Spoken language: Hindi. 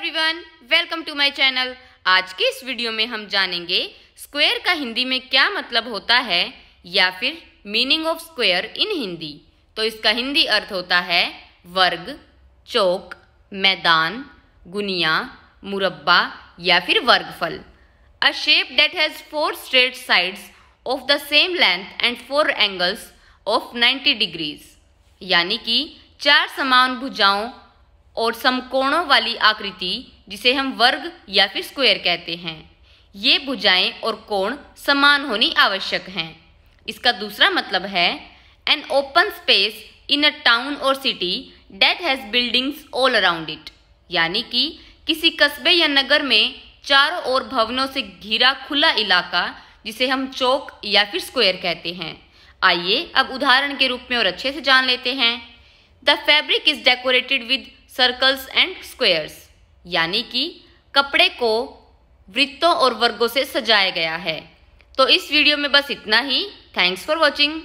everyone welcome to my channel आज के इस वीडियो में हम जानेंगे स्क्वायर का हिंदी में क्या मतलब होता है या फिर meaning of square in Hindi तो इसका हिंदी अर्थ होता है वर्ग चौक मैदान गुनिया मुरब्बा या फिर वर्गफल a shape that has four straight sides of the same length and four angles of ninety degrees यानी कि चार समान भुजाओं और समकोणों वाली आकृति जिसे हम वर्ग या फिर स्क्वायर कहते हैं ये भुजाएं और कोण समान होनी आवश्यक हैं इसका दूसरा मतलब है an open space in a town और city that has buildings all around it यानी कि किसी कस्बे या नगर में चारों ओर भवनों से घिरा खुला इलाका जिसे हम चौक या फिर स्क्वायर कहते हैं आइए अब उदाहरण के रूप में और अच्छे से जान लेते हैं the fabric is decorated with circles and squares यानी कि कपड़े को वृत्तों और वर्गों से सजाया गया है तो इस वीडियो में बस इतना ही थैंक्स फॉर वॉचिंग